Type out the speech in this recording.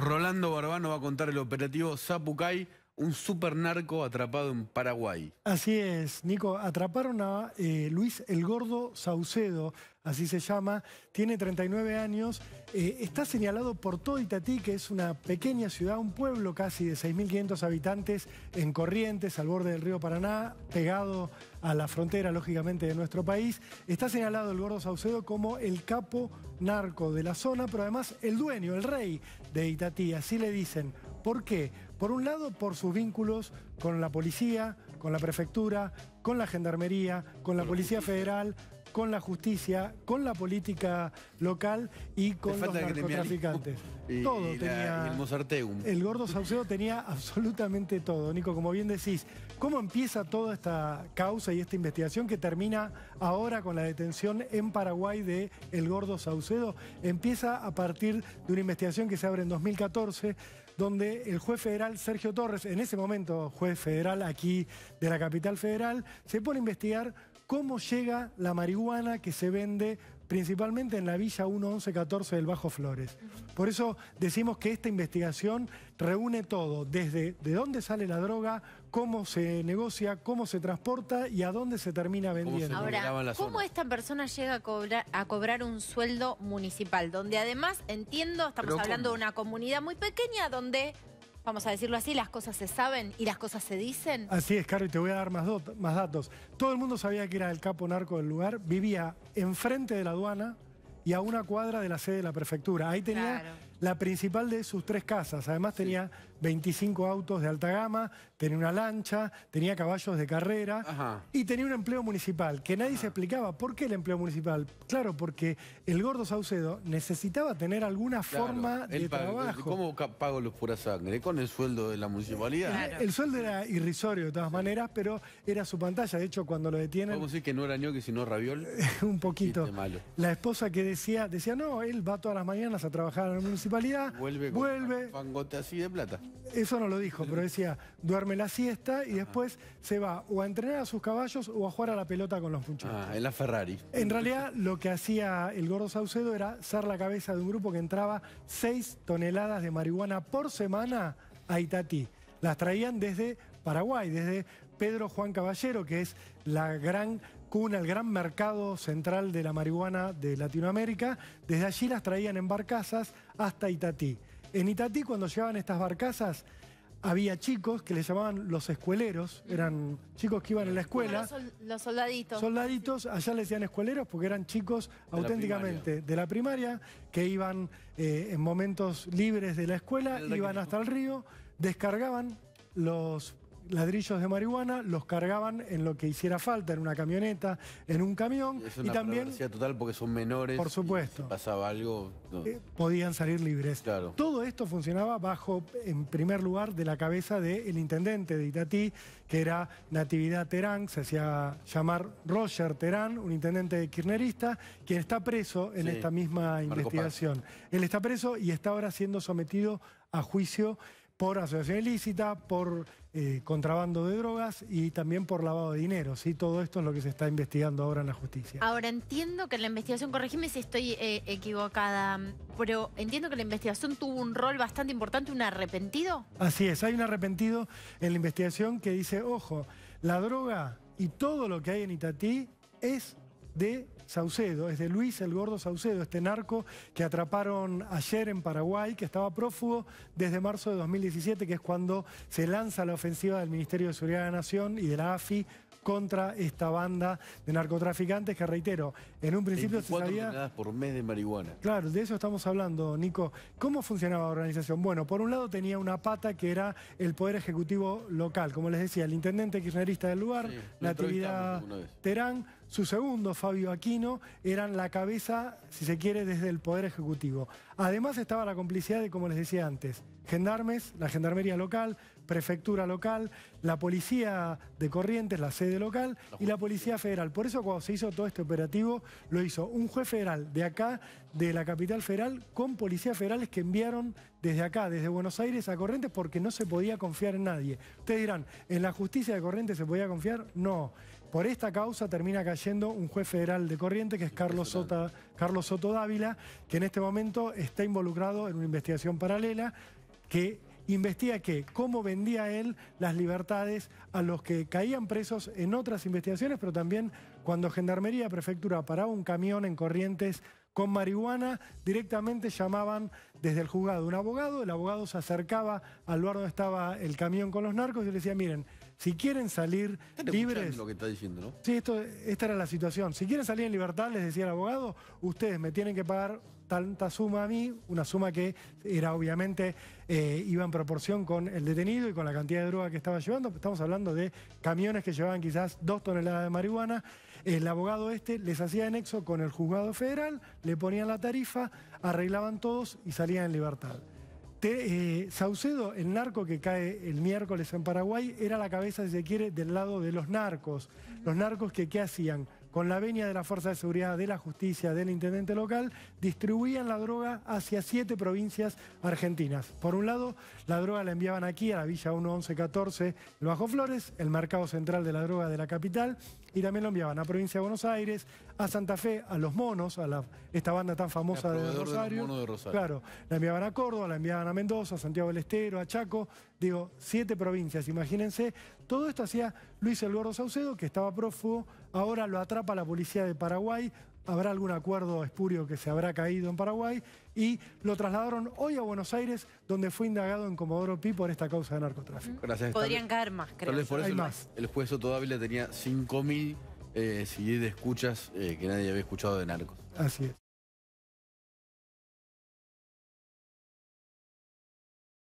Rolando Barbano va a contar el operativo Zapucay, un super narco atrapado en Paraguay. Así es, Nico. Atraparon a eh, Luis El Gordo Saucedo, así se llama, tiene 39 años, eh, está señalado por todo Itatí, que es una pequeña ciudad, un pueblo casi de 6.500 habitantes en Corrientes, al borde del río Paraná, pegado a la frontera, lógicamente, de nuestro país. Está señalado el gordo Saucedo como el capo narco de la zona, pero además el dueño, el rey de Itatí, así le dicen. ¿Por qué? Por un lado, por sus vínculos con la policía, con la prefectura, con la gendarmería, con la Policía Federal, con la justicia, con la política local y con los narcotraficantes. todo tenía. el, el gordo Saucedo tenía absolutamente todo. Nico, como bien decís, ¿cómo empieza toda esta causa y esta investigación que termina ahora con la detención en Paraguay de el gordo Saucedo? Empieza a partir de una investigación que se abre en 2014 donde el juez federal Sergio Torres, en ese momento juez federal aquí de la capital federal, se pone a investigar cómo llega la marihuana que se vende principalmente en la Villa 1114 del Bajo Flores. Por eso decimos que esta investigación reúne todo, desde de dónde sale la droga, cómo se negocia, cómo se transporta y a dónde se termina vendiendo. ¿Cómo Ahora, ¿cómo esta persona llega a cobrar, un sueldo municipal? Donde además, entiendo, estamos hablando de una comunidad muy pequeña donde vamos a decirlo así, las cosas se saben y las cosas se dicen. Así es, Caro, y te voy a dar más, más datos. Todo el mundo sabía que era el capo narco del lugar, vivía enfrente de la aduana y a una cuadra de la sede de la prefectura. Ahí tenía la principal de sus tres casas. Además tenía 25 autos de alta gama, tenía una lancha, tenía caballos de carrera y tenía un empleo municipal, que nadie se explicaba por qué el empleo municipal. Claro, porque el gordo Saucedo necesitaba tener alguna forma de trabajo. ¿Cómo pago los pura sangre? Con el sueldo de la municipalidad. El, sueldo era irrisorio de todas maneras, pero era su pantalla. De hecho, cuando lo detienen... Vamos a decir que no era ñoque, sino raviol. un poquito. La esposa que decía, decía, no, él va todas las mañanas a trabajar en el municipio vuelve, con vuelve. Fangote así de plata. Eso no lo dijo, pero decía, duerme la siesta y después se va o a entrenar a sus caballos o a jugar a la pelota con los muchachos. Ah, en la Ferrari. En realidad lo que hacía el gordo Saucedo era ser la cabeza de un grupo que entraba 6 toneladas de marihuana por semana a Itatí. Las traían desde Paraguay, desde Pedro Juan Caballero, que es la gran cuna, el gran mercado central de la marihuana de Latinoamérica. Desde allí las traían en barcazas hasta Itatí. En Itatí, cuando llegaban estas barcazas, había chicos que les llamaban los escueleros, eran chicos que iban a la escuela. Los, soldaditos. Soldaditos, allá les decían escueleros porque eran chicos auténticamente de la primaria, que iban eh, en momentos libres de la escuela, iban hasta el río, descargaban los ladrillos de marihuana, los cargaban en lo que hiciera falta, en una camioneta, en un camión. Es una y también total porque son menores. Por supuesto. pasaba algo. Eh, podían salir libres. Todo esto funcionaba bajo, en primer lugar, de la cabeza del intendente de Itatí, que era Natividad Terán, se hacía llamar Roger Terán, un intendente kirchnerista, quien está preso en esta misma investigación. Él está preso y está ahora siendo sometido a juicio por asociación ilícita, por eh, contrabando de drogas y también por lavado de dinero. Todo esto es lo que se está investigando ahora en la justicia. Ahora, entiendo que la investigación, corregime si estoy eh, equivocada, pero entiendo que la investigación tuvo un rol bastante importante, un arrepentido. Así es, hay un arrepentido en la investigación que dice, ojo, la droga y todo lo que hay en Itatí es de Saucedo, es de Luis el Gordo Saucedo, este narco que atraparon ayer en Paraguay, que estaba prófugo desde marzo de 2017, que es cuando se lanza la ofensiva del Ministerio de Seguridad de la Nación y de la AFI contra esta banda de narcotraficantes que, reitero, en un principio se sabía... por mes de marihuana. Claro, de eso estamos hablando, Nico. ¿Cómo funcionaba la organización? Bueno, por un lado tenía una pata que era el Poder Ejecutivo local. Como les decía, el intendente kirchnerista del lugar, la actividad Terán, su segundo, Fabio Aquín, eran la cabeza, si se quiere, desde el Poder Ejecutivo. Además estaba la complicidad de, como les decía antes, gendarmes, la gendarmería local, prefectura local, la policía de Corrientes, la sede local, y la policía federal. Por eso cuando se hizo todo este operativo, lo hizo un juez federal de acá, de la capital federal, con policías federales que enviaron desde acá, desde Buenos Aires a Corrientes, porque no se podía confiar en nadie. Ustedes dirán, ¿en la justicia de Corrientes se podía confiar? No. Por esta causa termina cayendo un juez federal de corriente, que es Carlos, Soto Dávila, que en este momento está involucrado en una investigación paralela que investiga que cómo vendía él las libertades a los que caían presos en otras investigaciones, pero también cuando Gendarmería Prefectura paraba un camión en Corrientes con marihuana, directamente llamaban desde el juzgado un abogado, el abogado se acercaba al lugar donde estaba el camión con los narcos y le decía, miren, si quieren salir libres... lo que está diciendo, ¿no? Sí, esto, esta era la situación. Si quieren salir en libertad, les decía el abogado, ustedes me tienen que pagar tanta suma a mí, una suma que era obviamente eh, iba en proporción con el detenido y con la cantidad de droga que estaba llevando. Estamos hablando de camiones que llevaban quizás dos toneladas de marihuana. El abogado este les hacía anexo con el juzgado federal, le ponían la tarifa, arreglaban todos y salían en libertad. Eh, Saucedo, el narco que cae el miércoles en Paraguay, era la cabeza, si se quiere, del lado de los narcos. Los narcos que, ¿qué hacían? Con la venia de la Fuerza de Seguridad, de la Justicia, del Intendente Local, distribuían la droga hacia siete provincias argentinas. Por un lado, la droga la enviaban aquí, a la Villa 1114, el Bajo Flores, el mercado central de la droga de la capital, y también lo enviaban a Provincia de Buenos Aires, a Santa Fe, a Los Monos, a la, esta banda tan famosa de Rosario. de Rosario. Claro, la enviaban a Córdoba, la enviaban a Mendoza, a Santiago del Estero, a Chaco, digo, siete provincias, imagínense. Todo esto hacía Luis El Gordo Saucedo, que estaba prófugo, ahora lo atrapa la policía de Paraguay, habrá algún acuerdo espurio que se habrá caído en Paraguay y lo trasladaron hoy a Buenos Aires, donde fue indagado en Comodoro Pi por esta causa de narcotráfico. Podrían caer más, creo. Hay más. el juez todavía tenía 5.000 eh, CD de escuchas eh, que nadie había escuchado de narcos. Así es.